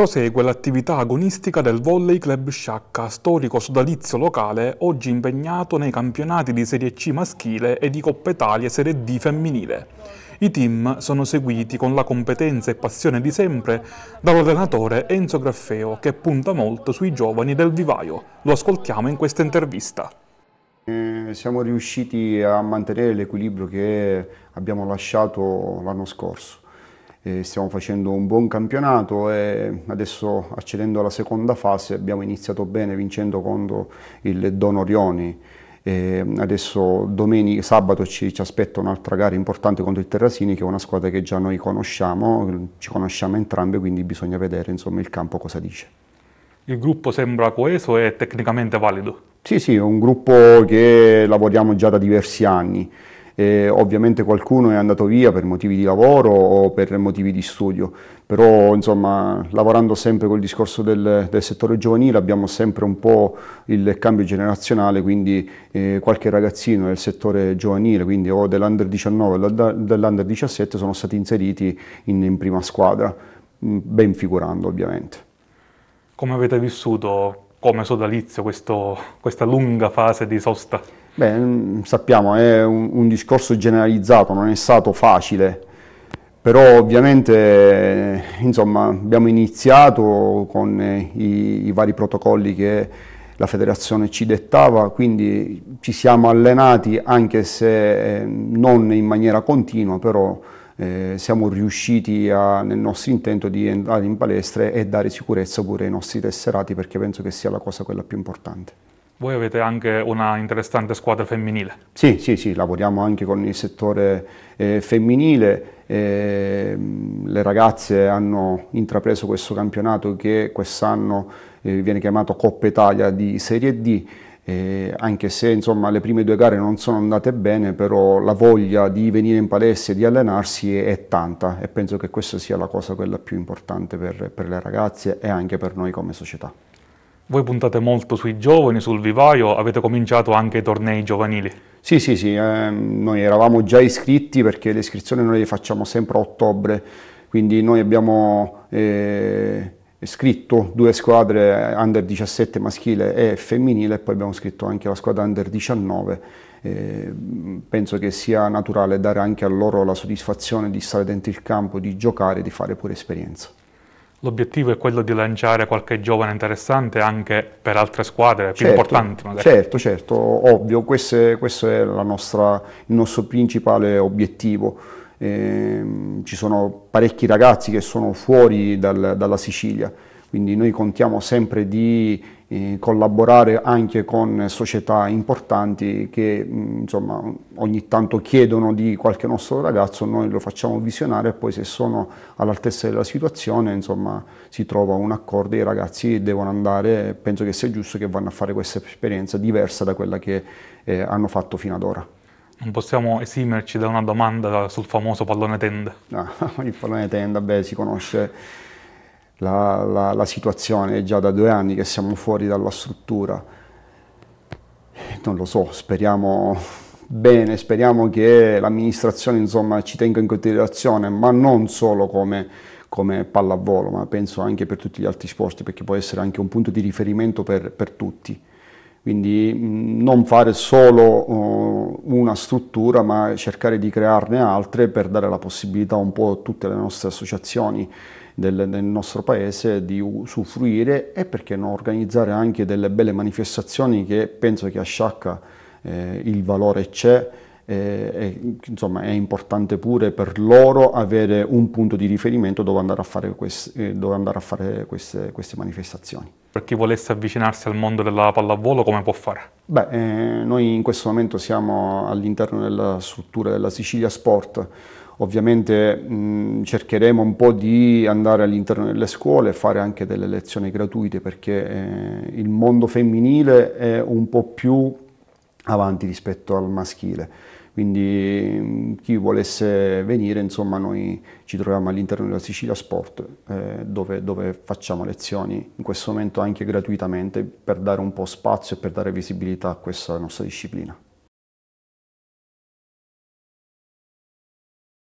prosegue l'attività agonistica del Volley Club Sciacca, storico sodalizio locale oggi impegnato nei campionati di Serie C maschile e di Coppa Italia Serie D femminile. I team sono seguiti con la competenza e passione di sempre dall'allenatore Enzo Graffeo che punta molto sui giovani del vivaio. Lo ascoltiamo in questa intervista. Eh, siamo riusciti a mantenere l'equilibrio che abbiamo lasciato l'anno scorso eh, stiamo facendo un buon campionato e adesso accedendo alla seconda fase abbiamo iniziato bene vincendo contro il Don Orioni. E adesso domenica, sabato ci, ci aspetta un'altra gara importante contro il Terrasini che è una squadra che già noi conosciamo, ci conosciamo entrambe quindi bisogna vedere insomma, il campo cosa dice. Il gruppo sembra coeso e tecnicamente valido? Sì, sì, è un gruppo che lavoriamo già da diversi anni. Eh, ovviamente qualcuno è andato via per motivi di lavoro o per motivi di studio, però insomma, lavorando sempre col discorso del, del, settore giovanile abbiamo sempre un po' il cambio generazionale, quindi eh, qualche ragazzino del settore giovanile, quindi o dell'under 19 o dell'under 17 sono stati inseriti in, in prima squadra, mm, ben figurando ovviamente. Come avete vissuto come sodalizio questo, questa lunga fase di sosta? Beh, mm, sappiamo, è un, un discorso generalizzato, non è stato facile, però ovviamente insomma, abbiamo iniziato con eh, i, i, vari protocolli che la federazione ci dettava, quindi ci siamo allenati anche se eh, non in maniera continua, però eh, siamo riusciti a, nel nostro intento di andare in palestra e dare sicurezza pure ai nostri tesserati perché penso che sia la cosa quella più importante. Voi avete anche una interessante squadra femminile. Sì, sì, sì, lavoriamo anche con il settore eh, femminile. Eh, le ragazze hanno intrapreso questo campionato che quest'anno eh, viene chiamato Coppa Italia di Serie D. Eh, anche se insomma, le prime due gare non sono andate bene, però la voglia di venire in palestra e di allenarsi è tanta e penso che questa sia la cosa più importante per, per le ragazze e anche per noi come società. Voi puntate molto sui giovani, sul vivaio, avete cominciato anche i tornei giovanili. Sì, sì, sì, eh, noi eravamo già iscritti perché le iscrizioni noi le facciamo sempre a ottobre, quindi noi abbiamo eh, scritto due squadre under 17 maschile e femminile e poi abbiamo scritto anche la squadra under 19. Eh, penso che sia naturale dare anche a loro la soddisfazione di stare dentro il campo, di giocare, di fare pure esperienza. L'obiettivo è quello di lanciare qualche giovane interessante anche per altre squadre più certo, importanti magari. Certo, certo, ovvio, questo è, questo è nostra, il nostro principale obiettivo. Eh, ci sono parecchi ragazzi che sono fuori dal, dalla Sicilia quindi noi contiamo sempre di eh, collaborare anche con società importanti che mm, insomma, ogni tanto chiedono di qualche nostro ragazzo, noi lo facciamo visionare e poi se sono all'altezza della situazione insomma, si trova un accordo e i ragazzi devono andare, penso che sia giusto che vanno a fare questa esperienza diversa da quella che eh, hanno fatto fino ad ora. Non possiamo esimerci da una domanda sul famoso pallone tenda. Ah, no, il pallone tenda, beh, si conosce la, la, la situazione, è già da due anni che siamo fuori dalla struttura. Non lo so, speriamo bene, speriamo che l'amministrazione insomma, ci tenga in considerazione, ma non solo come, come, pallavolo, ma penso anche per tutti gli altri sport, perché può essere anche un punto di riferimento per, per tutti. Quindi mh, non fare solo uh, una struttura ma cercare di crearne altre per dare la possibilità un po' a tutte le nostre associazioni del, del nostro paese di usufruire e perché non organizzare anche delle belle manifestazioni che penso che a Sciacca eh, il valore c'è eh, eh, insomma è importante pure per loro avere un punto di riferimento dove andare a fare, queste, eh, andare a fare queste, queste manifestazioni. Per chi volesse avvicinarsi al mondo della pallavolo come può fare? Beh, eh, noi in questo momento siamo all'interno della struttura della Sicilia Sport, Ovviamente mh, cercheremo un po' di andare all'interno delle scuole e fare anche delle lezioni gratuite perché eh, il mondo femminile è un po' più avanti rispetto al maschile quindi chi volesse venire, insomma, noi ci troviamo all'interno della Sicilia Sport, eh, dove, dove, facciamo lezioni in questo momento anche gratuitamente per dare un po' spazio e per dare visibilità a questa nostra disciplina.